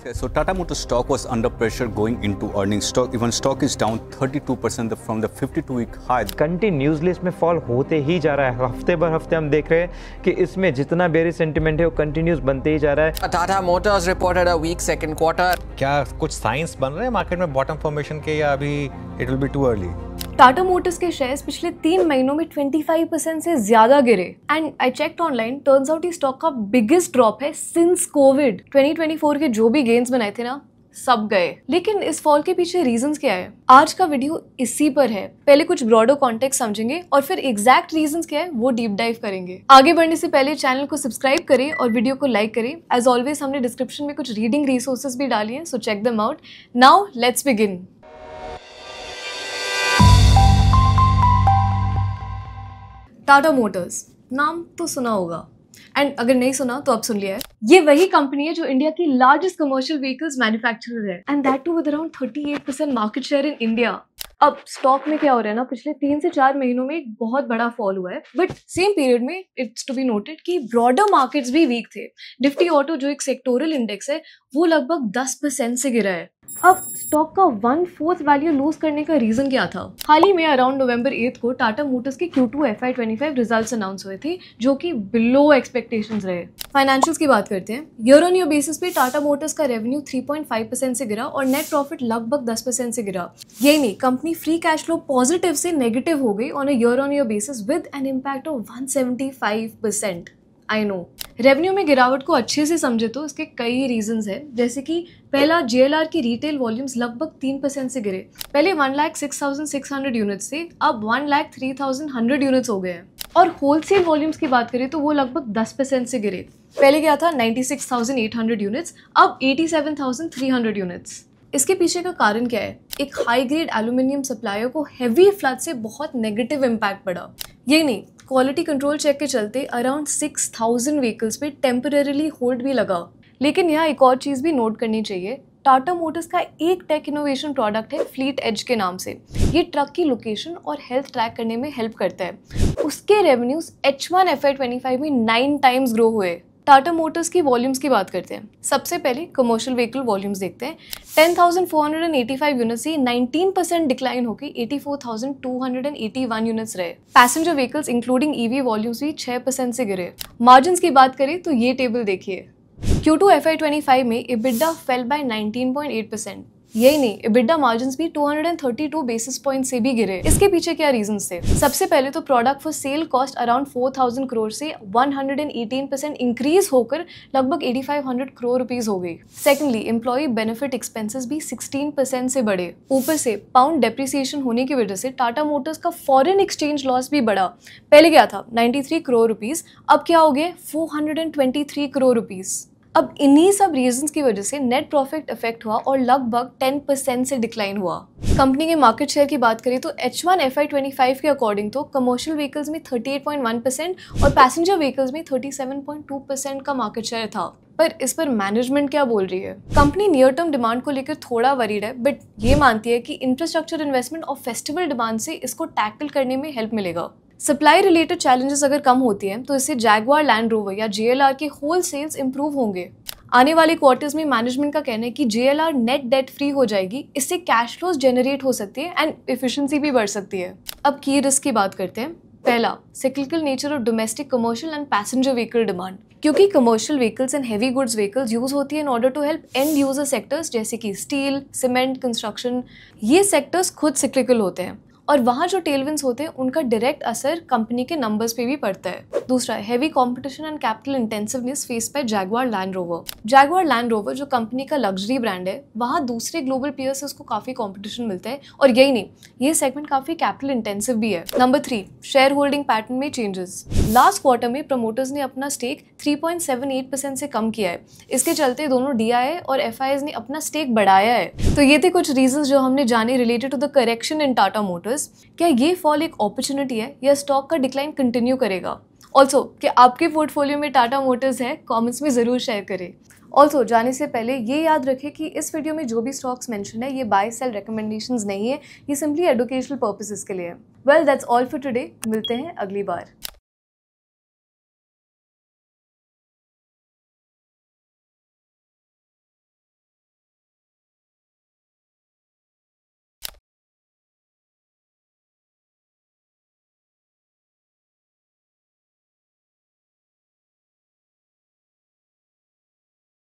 Okay, so Tata Motors stock was under pressure going into earnings. Stock even stock is down 32% from the 52-week high. Continuously इसमें fall होते ही जा रहा है हफ्ते बर हफ्ते हम देख रहे हैं कि इसमें जितना बेरी सेंटिमेंट है वो कंटिन्यूस बनते ही जा रहा है Tata motors reported a weak second quarter क्या कुछ साइंस बन रहे हैं मार्केट में बॉटम फॉर्मेशन के या अभी it will be too early Tata motors के शेयर्स पिछले तीन महीनों में 25 परसेंट से ज्यादा गिरे and I check online turns out ये स्टॉक का बिगेस्ट ड्रॉप है सिंस कोविड 2024 के जो भी गेन्स बनाए थे ना सब गए लेकिन इस फॉल के पीछे रीजंस क्या है आज का वीडियो इसी पर है पहले कुछ ब्रॉडर कॉन्टेक्ट समझेंगे और फिर एग्जैक्ट रीजंस क्या है वो डीप डाइव करेंगे आगे बढ़ने से पहले चैनल को सब्सक्राइब करें और वीडियो को लाइक करें एज ऑलवेज हमने डिस्क्रिप्शन में कुछ रीडिंग रिसोर्सेज भी डाली हैं so check them out now let's begin Tata motors नाम तो सुना होगा एंड अगर नहीं सुना तो आप सुन लिया है ये वही कंपनी है जो इंडिया की लार्जेस्ट कमर्शियल व्हीकल्स मैन्युफैक्चरर है and that too with around eight percent market share in India अब स्टॉक में क्या हो रहा है ना पिछले तीन से चार महीनों में एक बहुत बड़ा फॉल हुआ है बट सेम पीरियड में इट्स टू बी नोटेड कि ब्रॉडर मार्केट्स भी वीक थे निफ्टी ऑटो जो एक सेक्टोरल इंडेक्स है वो लगभग दस परसेंट से गिरा है अब स्टॉक का वन फोर्थ वैल्यू लूज करने का रीजन क्या था हाल ही में अराउंड नवंबर एथ को टाटा मोटर्स के Q two F Y result announce हुए थे जो कि बिलो एक्सपेक्टेशंस रहे फाइनेंशियल्स की बात करते हैं ईयर ऑन ईयर बेसिस पे टाटा मोटर्स का रेवेन्यू 3.5 परसेंट से गिरा और नेट प्रॉफिट लगभग दस परसेंट से गिरा यही नहीं company free cash flow positive से नेगेटिव हो गई on year on year basis with an impact of five percent I know revenue में गिरावट को अच्छे से समझे तो इसके कई रीजंस हैं जैसे कि पहला जे की रिटेल वॉल्यूम्स लगभग तीन परसेंट से गिरे पहले one lakh six thousand six hundred units थे अब one lakh three thousand hundred units हो गए हैं और होलसेल वॉल्यूम्स की बात करें तो वो लगभग दस परसेंट से गिरे पहले क्या था 96,800 यूनिट्स अब 87,300 यूनिट्स इसके पीछे का कारण क्या है एक हाई ग्रेड एल्यूमिनियम सप्लायर को हैवी फ्लड से बहुत नेगेटिव इम्पैक्ट पड़ा ये नहीं क्वालिटी कंट्रोल चेक के चलते अराउंड सिक्स थाउजेंड व्हीकल्स पे टेम्परेली होल्ड भी लगा लेकिन यहाँ एक और चीज़ भी नोट करनी चाहिए टाटा मोटर्स का एक टेक इनोवेशन प्रोडक्ट है फ्लीट एज के नाम से ये ट्रक की लोकेशन और हेल्थ ट्रैक करने में हेल्प करता है उसके रेवेन्यूज एच वन एफ आई ट्वेंटी फाइव में नाइन टाइम्स ग्रो हुए टाटा मोटर्स की वॉल्यूम्स की बात करते हैं सबसे पहले कमर्शियल व्हीकल वॉल्यूम्स देखते हैं 10,485 यूनिट्स ही 19 परसेंट डिक्लाइन होकर 84,281 यूनिट्स रहे passenger vehicles including EV volumes भी 6 परसेंट से गिरे मार्जिन की बात करें तो ये टेबल देखिए क्यू टू में इबिडा फेल बाय नाइनटीन यही नहीं इबिडा मार्जिन भी 232 बेसिस पॉइंट से भी गिरे इसके पीछे क्या रीजन थे सबसे पहले तो product for sale cost around 4000 crore से 118 परसेंट इंक्रीज होकर लगभग 8500 करोड़ रुपीज हो गई सेकेंडली एम्प्लॉय बेनिफिट एक्सपेंसेस भी 16 परसेंट से बढ़े ऊपर से पाउंड डेप्रिसिएशन होने की वजह से टाटा मोटर्स का फॉरन एक्सचेंज लॉस भी बढ़ा पहले क्या था थ्री करोड़ रुपीज अब क्या हो गए थ्री करोड़ रुपीज अब इन्हीं सब रीजंस की वजह से नेट प्रॉफिट इफेक्ट हुआ और लगभग 10 परसेंट से डिक्लाइन हुआ कंपनी के मार्केट शेयर की बात करें तो एच वन एफ आई ट्वेंटी फाइव के अकॉर्डिंग तो कमर्शियल व्हीकल्स में thirty eight point one percent और पैसेंजर व्हीकल्स में thirty seven point two percent का मार्केट शेयर था पर इस पर मैनेजमेंट क्या बोल रही है कंपनी नियर टर्म डिमांड को लेकर थोड़ा वरीड है बट ये मानती है कि इंफ्रास्ट्रक्चर इन्वेस्टमेंट और फेस्टिवल डिमांड से इसको टैकल करने में हेल्प मिलेगा सप्लाई रिलेटेड चैलेंजेस अगर कम होती हैं तो इससे जैगवार लैंड रोवर या जे के होल सेल्स इंप्रूव होंगे आने वाले क्वार्टर्स में मैनेजमेंट का कहना है कि जे नेट डेट फ्री हो जाएगी इससे कैश फ्लोज जनरेट हो सकती है एंड इफिशेंसी भी बढ़ सकती है अब की रिस्क की बात करते हैं पहला cyclical nature of domestic commercial and passenger vehicle demand क्योंकि commercial vehicles and heavy goods vehicles use होती है in order to help end user sectors जैसे कि स्टील सीमेंट कंस्ट्रक्शन ये सेक्टर्स खुद सिक्लिकल होते हैं और वहाँ जो टेलविंस होते हैं उनका डायरेक्ट असर कंपनी के नंबर्स पे भी पड़ता है दूसरा heavy competition and capital intensiveness face पे Jaguar Land Rover Jaguar Land Rover जो कंपनी का लग्जरी ब्रांड है वहाँ दूसरे ग्लोबल पेयर से उसको काफ़ी कॉम्पिटिशन मिलता है और यही नहीं ये सेगमेंट काफ़ी कैपिटल इंटेंसिव भी है number three share holding pattern में चेंजेस लास्ट क्वार्टर में प्रमोटर्स ने अपना स्टेक 3.78 परसेंट से कम किया है इसके चलते दोनों डी और एफ ने अपना स्टेक बढ़ाया है तो ये थे कुछ रीजन जो हमने जाने related to the correction in Tata Motors because क्या ये फॉल एक अपॉर्चुनिटी है या स्टॉक का डिक्लाइन कंटिन्यू करेगा ऑल्सो क्या आपके पोर्टफोलियो में टाटा मोटर्स है कॉमेंट्स में ज़रूर शेयर करें ऑल्सो जाने से पहले ये याद रखें कि इस वीडियो में जो भी स्टॉक्स मेंशन है ये बाय सेल रिकमेंडेशंस नहीं है ये सिंपली एडुकेशनल पर्पसेस के लिए well that's all for today मिलते हैं अगली बार